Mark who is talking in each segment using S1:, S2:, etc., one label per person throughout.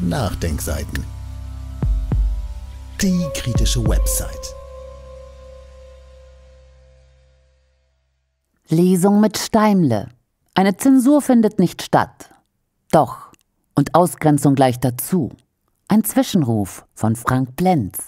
S1: Nachdenkseiten. Die kritische Website. Lesung mit Steimle. Eine Zensur findet nicht statt. Doch. Und Ausgrenzung gleich dazu. Ein Zwischenruf von Frank Blenz.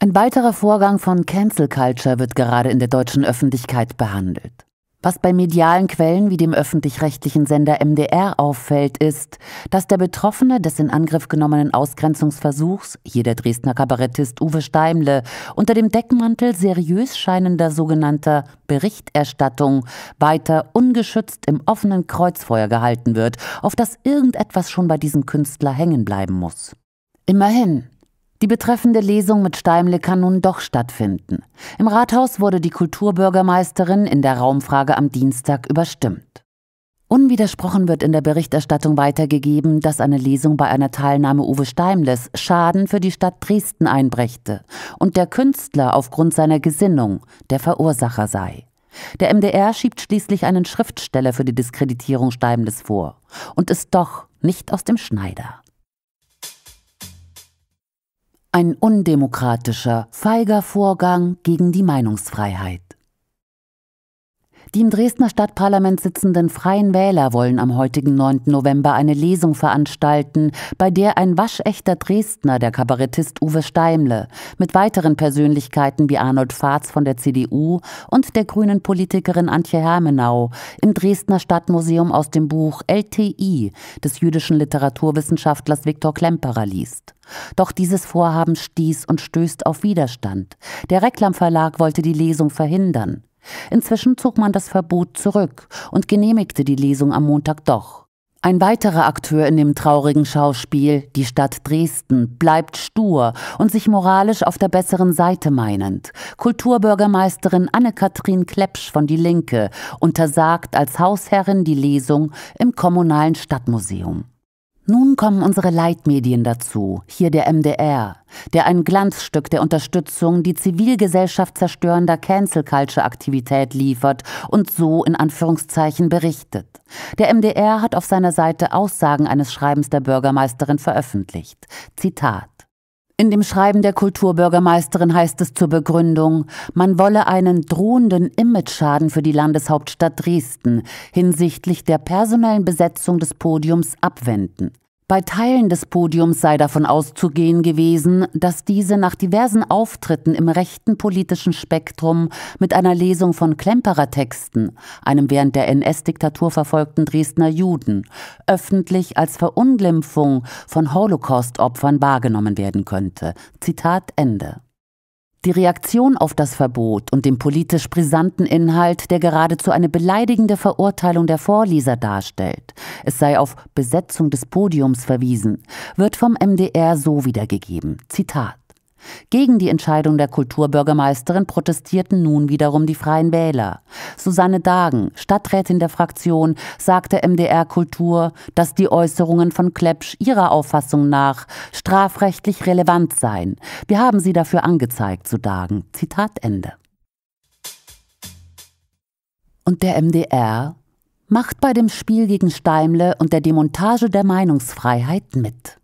S1: Ein weiterer Vorgang von Cancel Culture wird gerade in der deutschen Öffentlichkeit behandelt. Was bei medialen Quellen wie dem öffentlich-rechtlichen Sender MDR auffällt, ist, dass der Betroffene des in Angriff genommenen Ausgrenzungsversuchs, hier der Dresdner Kabarettist Uwe Steimle, unter dem Deckmantel seriös scheinender sogenannter Berichterstattung weiter ungeschützt im offenen Kreuzfeuer gehalten wird, auf das irgendetwas schon bei diesem Künstler hängen bleiben muss. Immerhin, die betreffende Lesung mit Steimle kann nun doch stattfinden. Im Rathaus wurde die Kulturbürgermeisterin in der Raumfrage am Dienstag überstimmt. Unwidersprochen wird in der Berichterstattung weitergegeben, dass eine Lesung bei einer Teilnahme Uwe Steimles Schaden für die Stadt Dresden einbrächte und der Künstler aufgrund seiner Gesinnung der Verursacher sei. Der MDR schiebt schließlich einen Schriftsteller für die Diskreditierung Steimles vor und ist doch nicht aus dem Schneider. Ein undemokratischer, feiger Vorgang gegen die Meinungsfreiheit. Die im Dresdner Stadtparlament sitzenden Freien Wähler wollen am heutigen 9. November eine Lesung veranstalten, bei der ein waschechter Dresdner, der Kabarettist Uwe Steimle, mit weiteren Persönlichkeiten wie Arnold Fahrz von der CDU und der grünen Politikerin Antje Hermenau im Dresdner Stadtmuseum aus dem Buch LTI des jüdischen Literaturwissenschaftlers Viktor Klemperer liest. Doch dieses Vorhaben stieß und stößt auf Widerstand. Der Reklamverlag wollte die Lesung verhindern. Inzwischen zog man das Verbot zurück und genehmigte die Lesung am Montag doch. Ein weiterer Akteur in dem traurigen Schauspiel, die Stadt Dresden, bleibt stur und sich moralisch auf der besseren Seite meinend. Kulturbürgermeisterin Anne-Kathrin Klepsch von Die Linke untersagt als Hausherrin die Lesung im kommunalen Stadtmuseum. Nun kommen unsere Leitmedien dazu, hier der MDR, der ein Glanzstück der Unterstützung die Zivilgesellschaft zerstörender Cancel Culture Aktivität liefert und so in Anführungszeichen berichtet. Der MDR hat auf seiner Seite Aussagen eines Schreibens der Bürgermeisterin veröffentlicht. Zitat in dem Schreiben der Kulturbürgermeisterin heißt es zur Begründung, man wolle einen drohenden Imageschaden für die Landeshauptstadt Dresden hinsichtlich der personellen Besetzung des Podiums abwenden. Bei Teilen des Podiums sei davon auszugehen gewesen, dass diese nach diversen Auftritten im rechten politischen Spektrum mit einer Lesung von Klemperer Texten, einem während der NS-Diktatur verfolgten Dresdner Juden, öffentlich als Verunglimpfung von Holocaust-Opfern wahrgenommen werden könnte. Zitat Ende. Die Reaktion auf das Verbot und den politisch brisanten Inhalt, der geradezu eine beleidigende Verurteilung der Vorleser darstellt, es sei auf Besetzung des Podiums verwiesen, wird vom MDR so wiedergegeben. Zitat. Gegen die Entscheidung der Kulturbürgermeisterin protestierten nun wiederum die Freien Wähler. Susanne Dagen, Stadträtin der Fraktion, sagte MDR Kultur, dass die Äußerungen von Klepsch ihrer Auffassung nach strafrechtlich relevant seien. Wir haben sie dafür angezeigt, zu Dagen. Zitat Ende. Und der MDR macht bei dem Spiel gegen Steimle und der Demontage der Meinungsfreiheit mit.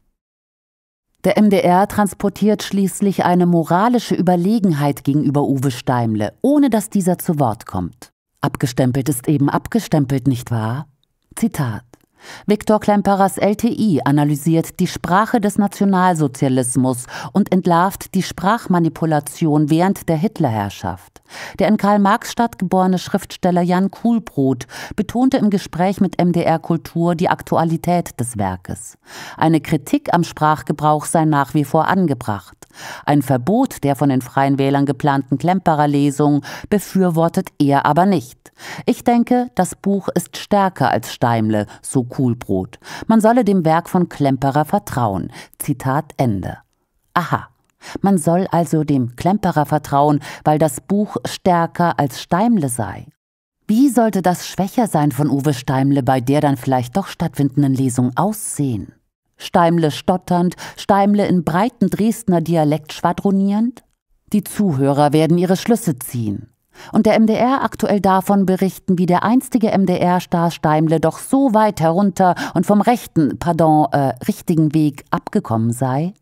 S1: Der MDR transportiert schließlich eine moralische Überlegenheit gegenüber Uwe Steimle, ohne dass dieser zu Wort kommt. Abgestempelt ist eben abgestempelt, nicht wahr? Zitat. Viktor Klemperers LTI analysiert die Sprache des Nationalsozialismus und entlarvt die Sprachmanipulation während der Hitlerherrschaft. Der in Karl-Marx-Stadt geborene Schriftsteller Jan Kuhlbrot betonte im Gespräch mit MDR Kultur die Aktualität des Werkes. Eine Kritik am Sprachgebrauch sei nach wie vor angebracht. Ein Verbot der von den Freien Wählern geplanten Klemperer Lesung befürwortet er aber nicht. Ich denke, das Buch ist stärker als Steimle, so Kohlbrot. Man solle dem Werk von Klemperer vertrauen. Zitat Ende. Aha. Man soll also dem Klemperer vertrauen, weil das Buch stärker als Steimle sei. Wie sollte das schwächer sein von Uwe Steimle bei der dann vielleicht doch stattfindenden Lesung aussehen? Steimle stotternd, Steimle in breiten Dresdner Dialekt schwadronierend? Die Zuhörer werden ihre Schlüsse ziehen und der MDR aktuell davon berichten, wie der einstige MDR-Star Steimle doch so weit herunter und vom rechten, pardon, äh, richtigen Weg abgekommen sei?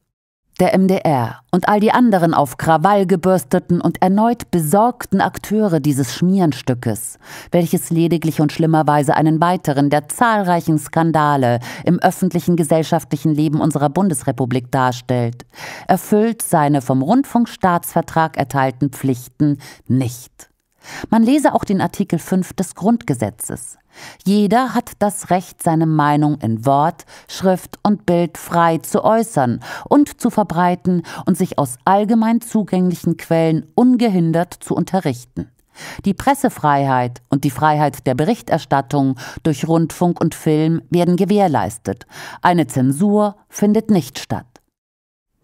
S1: der MDR und all die anderen auf Krawall gebürsteten und erneut besorgten Akteure dieses Schmierenstückes, welches lediglich und schlimmerweise einen weiteren der zahlreichen Skandale im öffentlichen gesellschaftlichen Leben unserer Bundesrepublik darstellt, erfüllt seine vom Rundfunkstaatsvertrag erteilten Pflichten nicht. Man lese auch den Artikel 5 des Grundgesetzes. Jeder hat das Recht, seine Meinung in Wort, Schrift und Bild frei zu äußern und zu verbreiten und sich aus allgemein zugänglichen Quellen ungehindert zu unterrichten. Die Pressefreiheit und die Freiheit der Berichterstattung durch Rundfunk und Film werden gewährleistet. Eine Zensur findet nicht statt.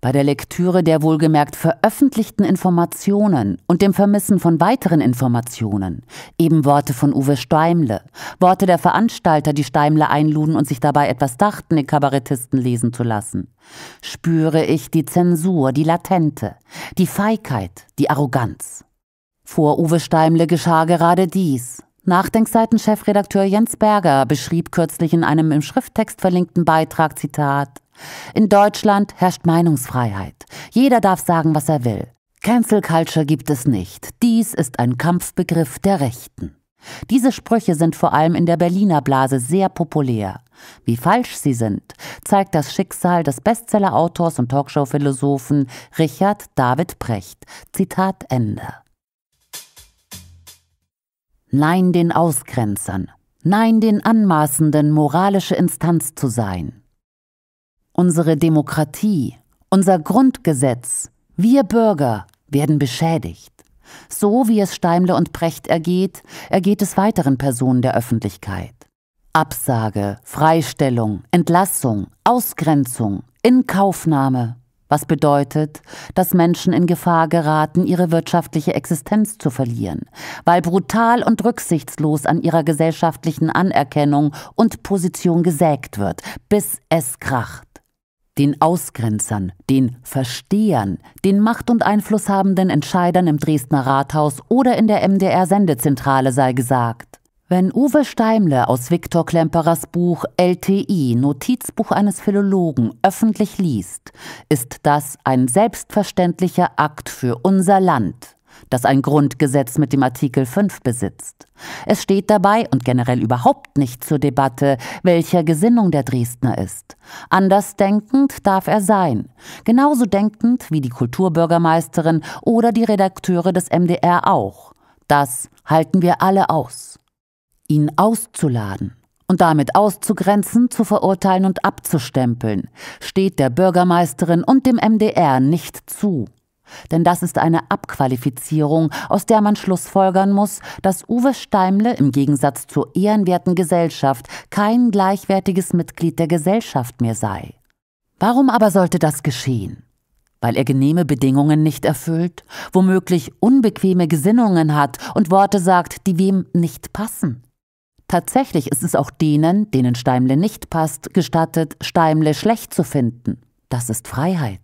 S1: Bei der Lektüre der wohlgemerkt veröffentlichten Informationen und dem Vermissen von weiteren Informationen, eben Worte von Uwe Steimle, Worte der Veranstalter, die Steimle einluden und sich dabei etwas dachten, den Kabarettisten lesen zu lassen, spüre ich die Zensur, die Latente, die Feigheit, die Arroganz. Vor Uwe Steimle geschah gerade dies. Nachdenkseitenchefredakteur Jens Berger beschrieb kürzlich in einem im Schrifttext verlinkten Beitrag, Zitat, in Deutschland herrscht Meinungsfreiheit. Jeder darf sagen, was er will. Cancel Culture gibt es nicht. Dies ist ein Kampfbegriff der Rechten. Diese Sprüche sind vor allem in der Berliner Blase sehr populär. Wie falsch sie sind, zeigt das Schicksal des Bestseller-Autors und Talkshow-Philosophen Richard David Precht. Zitat Ende. Nein den Ausgrenzern. Nein den Anmaßenden, moralische Instanz zu sein unsere Demokratie, unser Grundgesetz, wir Bürger werden beschädigt. So wie es Steimle und Precht ergeht, ergeht es weiteren Personen der Öffentlichkeit. Absage, Freistellung, Entlassung, Ausgrenzung, Inkaufnahme, was bedeutet, dass Menschen in Gefahr geraten, ihre wirtschaftliche Existenz zu verlieren, weil brutal und rücksichtslos an ihrer gesellschaftlichen Anerkennung und Position gesägt wird, bis es kracht den Ausgrenzern, den Verstehern, den Macht- und Einflusshabenden Entscheidern im Dresdner Rathaus oder in der MDR-Sendezentrale sei gesagt. Wenn Uwe Steimle aus Viktor Klemperers Buch LTI, Notizbuch eines Philologen, öffentlich liest, ist das ein selbstverständlicher Akt für unser Land das ein Grundgesetz mit dem Artikel 5 besitzt. Es steht dabei und generell überhaupt nicht zur Debatte, welcher Gesinnung der Dresdner ist. Andersdenkend darf er sein, genauso denkend wie die Kulturbürgermeisterin oder die Redakteure des MDR auch. Das halten wir alle aus. Ihn auszuladen und damit auszugrenzen, zu verurteilen und abzustempeln, steht der Bürgermeisterin und dem MDR nicht zu. Denn das ist eine Abqualifizierung, aus der man schlussfolgern muss, dass Uwe Steimle im Gegensatz zur ehrenwerten Gesellschaft kein gleichwertiges Mitglied der Gesellschaft mehr sei. Warum aber sollte das geschehen? Weil er genehme Bedingungen nicht erfüllt, womöglich unbequeme Gesinnungen hat und Worte sagt, die wem nicht passen. Tatsächlich ist es auch denen, denen Steimle nicht passt, gestattet, Steimle schlecht zu finden. Das ist Freiheit.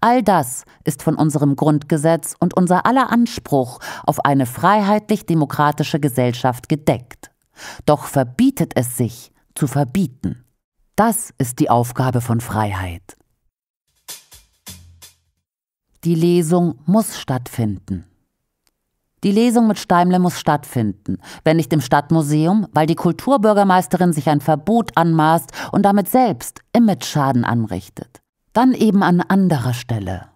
S1: All das ist von unserem Grundgesetz und unser aller Anspruch auf eine freiheitlich-demokratische Gesellschaft gedeckt. Doch verbietet es sich zu verbieten. Das ist die Aufgabe von Freiheit. Die Lesung muss stattfinden. Die Lesung mit Steimle muss stattfinden, wenn nicht im Stadtmuseum, weil die Kulturbürgermeisterin sich ein Verbot anmaßt und damit selbst Image-Schaden anrichtet. Dann eben an anderer Stelle.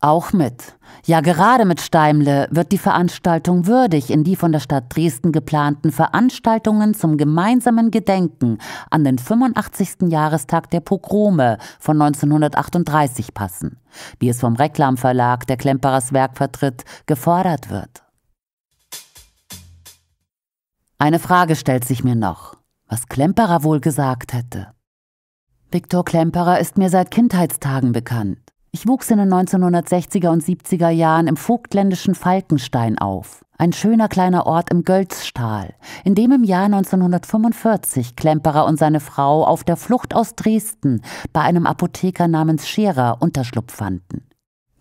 S1: Auch mit. Ja, gerade mit Steimle wird die Veranstaltung würdig in die von der Stadt Dresden geplanten Veranstaltungen zum gemeinsamen Gedenken an den 85. Jahrestag der Pogrome von 1938 passen, wie es vom Reklamverlag, der Klemperers Werk vertritt, gefordert wird. Eine Frage stellt sich mir noch, was Klemperer wohl gesagt hätte. Viktor Klemperer ist mir seit Kindheitstagen bekannt. Ich wuchs in den 1960er und 70er Jahren im vogtländischen Falkenstein auf, ein schöner kleiner Ort im Gölzstahl, in dem im Jahr 1945 Klemperer und seine Frau auf der Flucht aus Dresden bei einem Apotheker namens Scherer Unterschlupf fanden.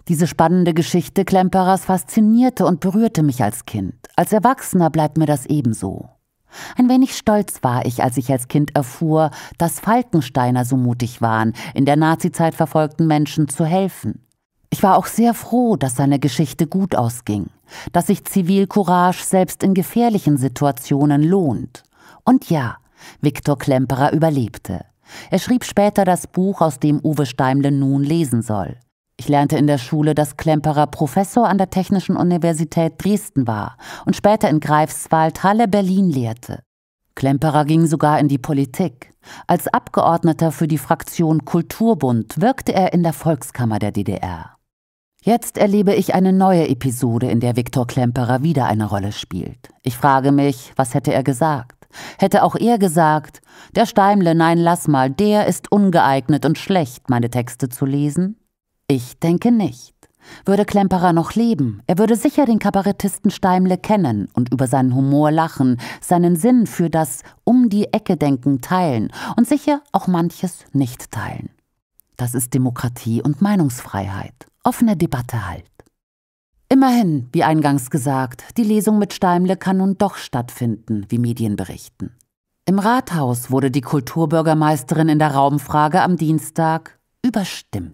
S1: Diese spannende Geschichte Klemperers faszinierte und berührte mich als Kind. Als Erwachsener bleibt mir das ebenso. Ein wenig stolz war ich, als ich als Kind erfuhr, dass Falkensteiner so mutig waren, in der Nazizeit verfolgten Menschen zu helfen. Ich war auch sehr froh, dass seine Geschichte gut ausging, dass sich Zivilcourage selbst in gefährlichen Situationen lohnt. Und ja, Viktor Klemperer überlebte. Er schrieb später das Buch, aus dem Uwe Steimle nun lesen soll. Ich lernte in der Schule, dass Klemperer Professor an der Technischen Universität Dresden war und später in Greifswald Halle Berlin lehrte. Klemperer ging sogar in die Politik. Als Abgeordneter für die Fraktion Kulturbund wirkte er in der Volkskammer der DDR. Jetzt erlebe ich eine neue Episode, in der Viktor Klemperer wieder eine Rolle spielt. Ich frage mich, was hätte er gesagt? Hätte auch er gesagt, der Steimle, nein, lass mal, der ist ungeeignet und schlecht, meine Texte zu lesen? Ich denke nicht. Würde Klemperer noch leben, er würde sicher den Kabarettisten Steimle kennen und über seinen Humor lachen, seinen Sinn für das um die Ecke denken teilen und sicher auch manches nicht teilen. Das ist Demokratie und Meinungsfreiheit, offene Debatte halt. Immerhin, wie eingangs gesagt, die Lesung mit Steimle kann nun doch stattfinden, wie Medien berichten. Im Rathaus wurde die Kulturbürgermeisterin in der Raumfrage am Dienstag überstimmt.